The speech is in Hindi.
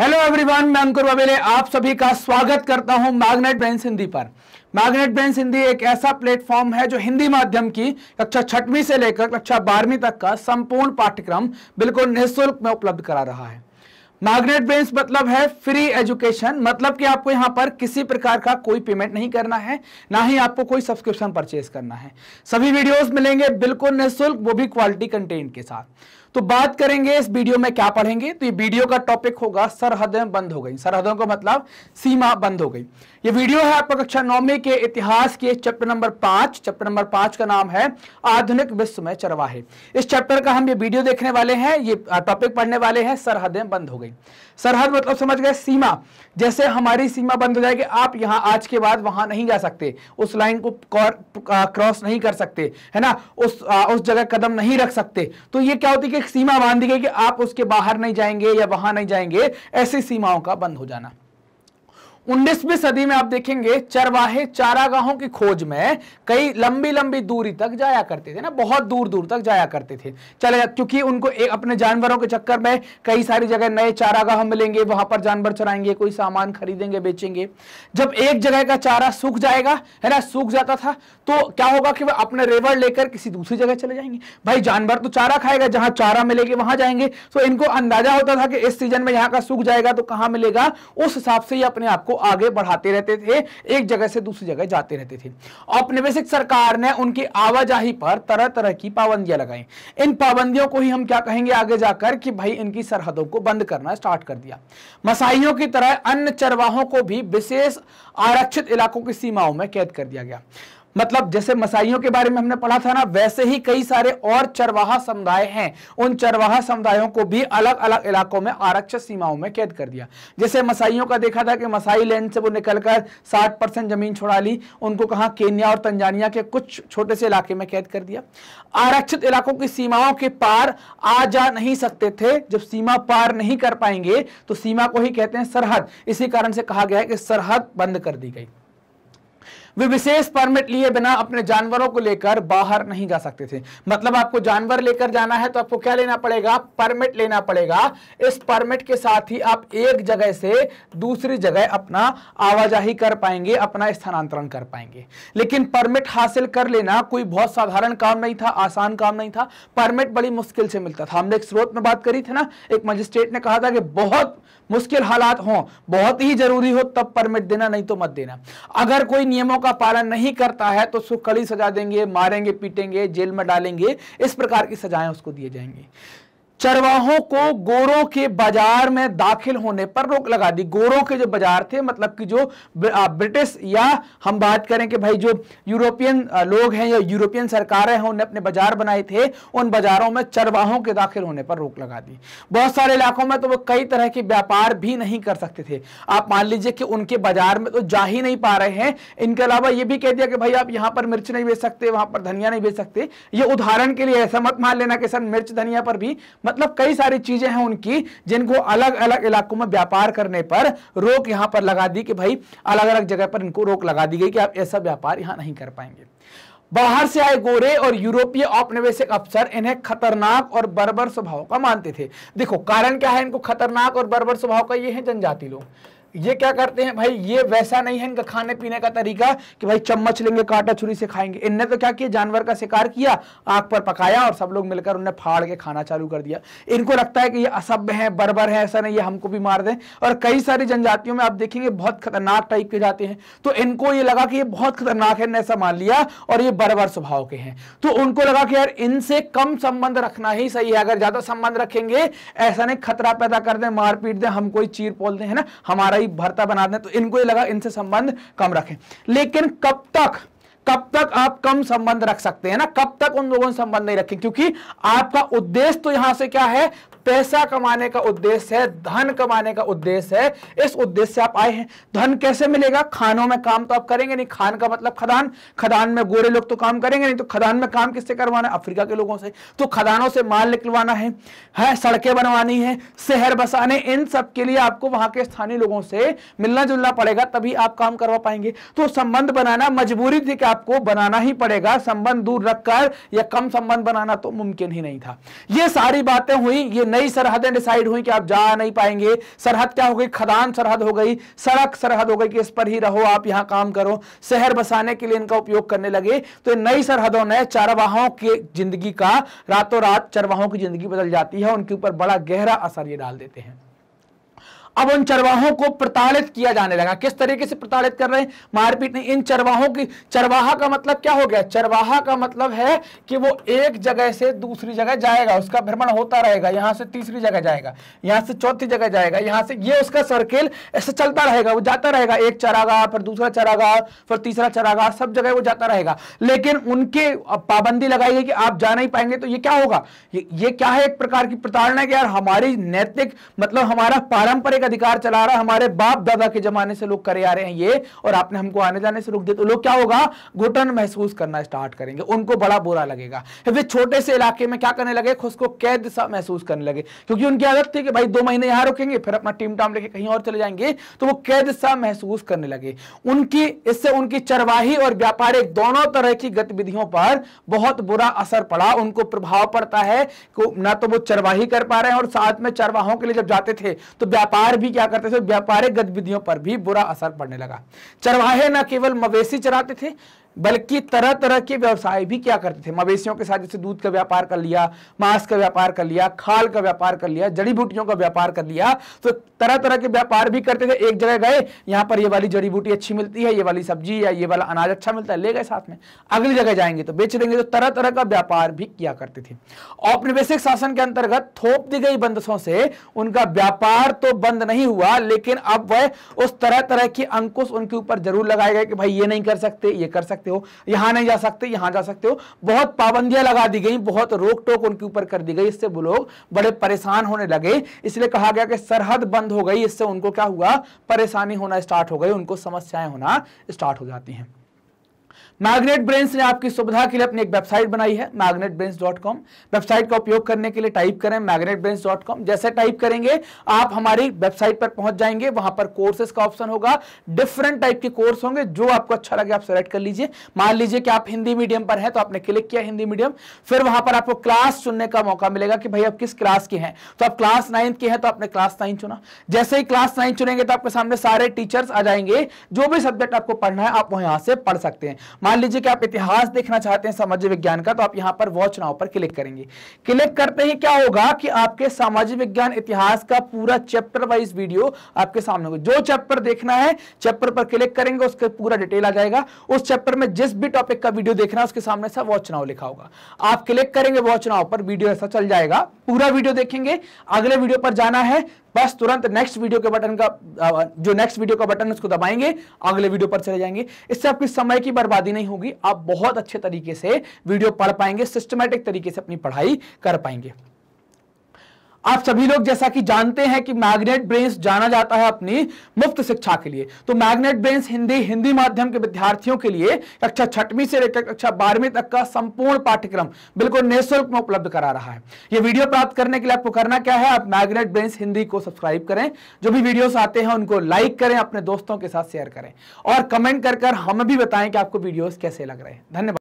हेलो एवरीवन मैं अंकुर बबेले आप सभी का स्वागत करता हूं मैग्नेट ब्रेन हिंदी पर मैग्नेट ब्रेन हिंदी एक ऐसा प्लेटफॉर्म है जो हिंदी माध्यम की कक्षा छठवीं से लेकर कक्षा बारहवीं तक का संपूर्ण पाठ्यक्रम बिल्कुल निःशुल्क में उपलब्ध करा रहा है मैग्नेट ब्रेन्स मतलब है फ्री एजुकेशन मतलब कि आपको यहाँ पर किसी प्रकार का कोई पेमेंट नहीं करना है ना ही आपको कोई सब्सक्रिप्शन परचेज करना है सभी वीडियोस मिलेंगे बिल्कुल निःशुल्क वो भी क्वालिटी कंटेंट के साथ तो बात करेंगे इस वीडियो में क्या पढ़ेंगे तो ये वीडियो का टॉपिक होगा सरहदें बंद हो गई सरहदों का मतलब सीमा बंद हो गई ये वीडियो है आपका कक्षा नौवीं के इतिहास के चैप्टर नंबर पांच चैप्टर नंबर पांच का नाम है आधुनिक विश्व में चरवाहे इस चैप्टर का हम ये वीडियो देखने वाले हैं ये टॉपिक पढ़ने वाले हैं सरहदें बंद हो गई सरहद मतलब समझ गए सीमा जैसे हमारी सीमा बंद हो जाएगी आप यहाँ आज के बाद वहां नहीं जा सकते उस लाइन को क्रॉस नहीं कर सकते है ना उस उस जगह कदम नहीं रख सकते तो ये क्या होती है एक सीमा बांध दी गई कि आप उसके बाहर नहीं जाएंगे या वहां नहीं जाएंगे ऐसी सीमाओं का बंद हो जाना 19वीं सदी में आप देखेंगे चरवाहे चारागाहों की खोज में कई लंबी लंबी दूरी तक जाया करते थे ना बहुत दूर दूर तक जाया करते थे चले क्योंकि उनको एक अपने जानवरों के चक्कर में कई सारी जगह नए चारागाह मिलेंगे वहां पर जानवर चराएंगे कोई सामान खरीदेंगे बेचेंगे जब एक जगह का चारा सूख जाएगा है ना सूख जाता था तो क्या होगा कि वह अपने रेवर लेकर किसी दूसरी जगह चले जाएंगे भाई जानवर तो चारा खाएगा जहां चारा मिलेगा वहां जाएंगे तो इनको अंदाजा होता था कि इस सीजन में यहाँ का सूख जाएगा तो कहां मिलेगा उस हिसाब से ही अपने आप को आगे बढ़ाते रहते थे एक जगह से दूसरी जगह जाते रहते थे औपनिवेशिक सरकार ने उनकी आवाजाही पर तरह तरह की पाबंदियां लगाई इन पाबंदियों को ही हम क्या कहेंगे आगे जाकर कि भाई इनकी सरहदों को बंद करना स्टार्ट कर दिया मसाइयों की तरह अन्य चरवाहों को भी विशेष आरक्षित इलाकों की सीमाओं में कैद कर दिया गया मतलब जैसे मसाइयों के बारे में हमने पढ़ा था ना वैसे ही कई सारे और चरवाहा समुदाय हैं उन चरवाहा समुदायों को भी अलग अलग इलाकों में आरक्षित सीमाओं में कैद कर दिया जैसे मसाइयों का देखा था कि मसाई लैंड से वो निकलकर 60 परसेंट जमीन छोड़ा ली उनको कहा केन्या और तंजानिया के कुछ छोटे से इलाके में कैद कर दिया आरक्षित इलाकों की सीमाओं के पार आ जा नहीं सकते थे जब सीमा पार नहीं कर पाएंगे तो सीमा को ही कहते हैं सरहद इसी कारण से कहा गया है कि सरहद बंद कर दी गई वे विशेष परमिट लिए बिना अपने जानवरों को लेकर बाहर नहीं जा सकते थे मतलब आपको जानवर लेकर जाना है तो आपको क्या लेना पड़ेगा परमिट लेना पड़ेगा इस परमिट के साथ ही आप एक जगह से दूसरी जगह अपना आवाजाही कर पाएंगे अपना स्थानांतरण कर पाएंगे लेकिन परमिट हासिल कर लेना कोई बहुत साधारण काम नहीं था आसान काम नहीं था परमिट बड़ी मुश्किल से मिलता था हमने एक स्रोत में बात करी थी ना एक मजिस्ट्रेट ने कहा था कि बहुत मुश्किल हालात हों बहुत ही जरूरी हो तब परमिट देना नहीं तो मत देना अगर कोई नियमों का का पालन नहीं करता है तो उसको कड़ी सजा देंगे मारेंगे पीटेंगे जेल में डालेंगे इस प्रकार की सजाएं उसको दिए जाएंगी चरवाहों को गोरों के बाजार में दाखिल होने पर रोक लगा दी गोरों के जो बाजार थे मतलब कि जो ब्रिटिश या हम बात करें कि भाई जो यूरोपियन लोग हैं या यूरोपियन सरकारें हैं उन्हें अपने बाजार बनाए थे उन बाजारों में चरवाहों के दाखिल होने पर रोक लगा दी बहुत सारे इलाकों में तो वो कई तरह के व्यापार भी नहीं कर सकते थे आप मान लीजिए कि उनके बाजार में तो जा ही नहीं पा रहे हैं इनके अलावा ये भी कह दिया कि भाई आप यहाँ पर मिर्च नहीं बेच सकते वहां पर धनिया नहीं बेच सकते ये उदाहरण के लिए ऐसा मत मान लेना कि सर मिर्च धनिया पर भी मतलब कई सारी चीजें हैं उनकी जिनको अलग अलग इलाकों में व्यापार करने पर रोक यहां पर लगा दी कि भाई अलग अलग जगह पर इनको रोक लगा दी गई कि आप ऐसा व्यापार यहां नहीं कर पाएंगे बाहर से आए गोरे और यूरोपीय औपनिवेशिक अफसर इन्हें खतरनाक और बर्बर स्वभाव का मानते थे देखो कारण क्या है इनको खतरनाक और बर्बर स्वभाव का ये है जनजाति लोग ये क्या करते हैं भाई ये वैसा नहीं है इनका खाने पीने का तरीका कि भाई चम्मच लेंगे कांटा छुरी से खाएंगे इनने तो क्या किया जानवर का शिकार किया आग पर पकाया और सब लोग मिलकर उन्हें फाड़ के खाना चालू कर दिया इनको लगता है कि ये असभ्य है बर्बर है ऐसा नहीं ये हमको भी मार दें और कई सारी जनजातियों में आप देखेंगे बहुत खतरनाक टाइप के जाते हैं तो इनको ये लगा कि ये बहुत खतरनाक है ऐसा मान लिया और ये बर्बर स्वभाव के हैं तो उनको लगा कि यार इनसे कम संबंध रखना ही सही है अगर ज्यादा संबंध रखेंगे ऐसा नहीं खतरा पैदा कर दे मारपीट दे हम कोई चीर पोल दे है ना हमारा भाई भरता बना दें तो इनको ये लगा इनसे संबंध कम रखें लेकिन कब तक कब तक आप कम संबंध रख सकते हैं ना कब तक उन लोगों से संबंध नहीं रखें क्योंकि आपका उद्देश्य तो यहां से क्या है पैसा कमाने का उद्देश्य है धन कमाने का उद्देश्य है इस उद्देश्य से आप आए हैं धन कैसे मिलेगा खानों में काम तो आप करेंगे नहीं खान का मतलब खदान खदान में गोरे लोग तो काम करेंगे नहीं तो खदान में काम किससे करवाना है अफ्रीका के लोगों से तो खदानों से माल निकलवाना है, है सड़कें बनवानी है शहर बसाने इन सब के लिए आपको वहां के स्थानीय लोगों से मिलना जुलना पड़ेगा तभी आप काम करवा पाएंगे तो संबंध बनाना मजबूरी थी कि आपको बनाना ही पड़ेगा संबंध दूर रखकर या कम संबंध बनाना तो मुमकिन ही नहीं था ये सारी बातें हुई ये नहीं नई सरहदें डिसाइड हुई कि आप जा नहीं पाएंगे सरहद क्या हो गई खदान सरहद हो गई सड़क सरहद हो गई कि इस पर ही रहो आप यहां काम करो शहर बसाने के लिए इनका उपयोग करने लगे तो नई सरहदों ने चरवाहों की जिंदगी का रातों रात चरवाहों की जिंदगी बदल जाती है उनके ऊपर बड़ा गहरा असर ये डाल देते हैं अब उन चरवाहों को प्रताड़ित किया जाने लगा किस तरीके से प्रताड़ित कर रहे हैं मारपीट नहीं इन चरवाहों की चरवाहा का मतलब क्या हो गया चरवाहा का मतलब है कि वो एक जगह से दूसरी जगह जाएगा उसका भ्रमण होता रहेगा यहां से तीसरी जगह जाएगा यहां से चौथी जगह जाएगा यहां से ये उसका सर्किल ऐसे चलता रहेगा वो जाता रहेगा एक चरागाह फिर दूसरा चरागाह फिर तीसरा चरागाह सब जगह वो जाता रहेगा लेकिन उनके पाबंदी लगाई गई कि आप जा नहीं पाएंगे तो ये क्या होगा ये, ये क्या है एक प्रकार की प्रताड़ना कि यार हमारी नैतिक मतलब हमारा पारंपरिक अधिकार चला रहा हमारे बाप दादा के जमाने से लोग करे आ रहे हैं ये और आपने हमको आने जाने से रोक दिया तो लोग क्या होगा घुटन महसूस करना स्टार्ट करेंगे उनको बड़ा बुरा लगेगा वे छोटे से इलाके में क्या करने लगे खुद को कैद सा महसूस करने लगे क्योंकि उनकी आदत थी कि भाई दो महीने यहां रुकेंगे फिर अपना टीम टाम लेके कहीं और चले जाएंगे तो वो कैद सा महसूस करने लगे उनकी इससे उनकी चरवाही और व्यापारिक दोनों तरह की गतिविधियों पर बहुत बुरा असर पड़ा उनको प्रभाव पड़ता है ना तो वो चरवाही कर पा रहे हैं और साथ में चरवाहों के लिए जब जाते थे तो व्यापार भी क्या करते थे व्यापारिक गतिविधियों पर भी बुरा असर पड़ने लगा चरवाहे न केवल मवेशी चराते थे बल्कि तरह तरह के व्यवसाय भी क्या करते थे मवेशियों के साथ जैसे दूध का व्यापार कर लिया मांस का व्यापार कर लिया खाल का व्यापार कर लिया जड़ी बूटियों का व्यापार कर लिया तो तरह तरह के व्यापार भी करते थे एक जगह गए यहां पर ये वाली जड़ी बूटी अच्छी मिलती है ये वाली सब्जी या ये वाला अनाज अच्छा मिलता है ले गए साथ में अगली जगह जाएंगे तो बेच देंगे तो तरह तरह का व्यापार भी किया करते थे औपनिवेशिक शासन के अंतर्गत थोप दी गई बंदसों से उनका व्यापार तो बंद नहीं हुआ लेकिन अब वह उस तरह तरह के अंकुश उनके ऊपर जरूर लगाए गए कि भाई ये नहीं कर सकते ये कर सकते सकते हो यहां नहीं जा सकते यहां जा सकते हो बहुत पाबंदियां लगा दी गई बहुत रोक टोक उनके ऊपर कर दी गई इससे वो लोग बड़े परेशान होने लगे इसलिए कहा गया कि सरहद बंद हो गई इससे उनको क्या हुआ परेशानी होना स्टार्ट हो गई उनको समस्याएं होना स्टार्ट हो जाती हैं मैग्नेट ब्रेन्स ने आपकी सुविधा के लिए अपनी एक वेबसाइट बनाई है मैग्नेट वेबसाइट का उपयोग करने के लिए टाइप करें मैग्नेट जैसे टाइप करेंगे आप हमारी वेबसाइट पर पहुंच जाएंगे वहां पर कोर्सेज का ऑप्शन होगा डिफरेंट टाइप के कोर्स होंगे जो आपको अच्छा लगे आप सेलेक्ट कर लीजिए मान लीजिए कि आप हिंदी मीडियम पर है तो आपने क्लिक किया हिंदी मीडियम फिर वहां पर आपको क्लास चुनने का मौका मिलेगा कि भाई आप किस क्लास के हैं तो आप क्लास नाइन्थ के हैं तो आपने क्लास नाइन चुना जैसे ही क्लास नाइन चुनेंगे तो आपके सामने सारे टीचर्स आ जाएंगे जो भी सब्जेक्ट आपको पढ़ना है आप यहाँ से पढ़ सकते हैं मान लीजिए कि आप इतिहास देखना चाहते हैं सामाजिक विज्ञान का तो आप यहां पर वॉच नाव पर क्लिक करेंगे क्लिक करते ही क्या होगा कि आपके सामाजिक विज्ञान इतिहास का पूरा चैप्टर वाइज वीडियो आपके सामने होगा जो चैप्टर देखना है चैप्टर पर क्लिक करेंगे उसके पूरा डिटेल आ जाएगा उस चैप्टर में जिस भी टॉपिक का वीडियो देखना है उसके सामने सा वॉच नाव लिखा होगा आप क्लिक करेंगे वॉच नाव पर वीडियो ऐसा चल जाएगा पूरा वीडियो देखेंगे अगले वीडियो पर जाना है बस तुरंत नेक्स्ट वीडियो के बटन का जो नेक्स्ट वीडियो का बटन उसको दबाएंगे अगले वीडियो पर चले जाएंगे इससे आपकी समय की बर्बादी नहीं होगी आप बहुत अच्छे तरीके से वीडियो पढ़ पाएंगे सिस्टमेटिक तरीके से अपनी पढ़ाई कर पाएंगे आप सभी लोग जैसा कि जानते हैं कि मैग्नेट ब्रेन्स जाना जाता है अपनी मुफ्त शिक्षा के लिए तो मैग्नेट ब्रेन्स हिंदी हिंदी माध्यम के विद्यार्थियों के लिए कक्षा छठवीं से लेकर कक्षा बारहवीं तक का संपूर्ण पाठ्यक्रम बिल्कुल निःशुल्क में उपलब्ध करा रहा है ये वीडियो प्राप्त करने के लिए आपको करना क्या है आप मैग्नेट ब्रेन्स हिंदी को सब्सक्राइब करें जो भी वीडियोस आते हैं उनको लाइक करें अपने दोस्तों के साथ शेयर करें और कमेंट कर, कर हमें भी बताएं कि आपको वीडियोस कैसे लग रहे हैं धन्यवाद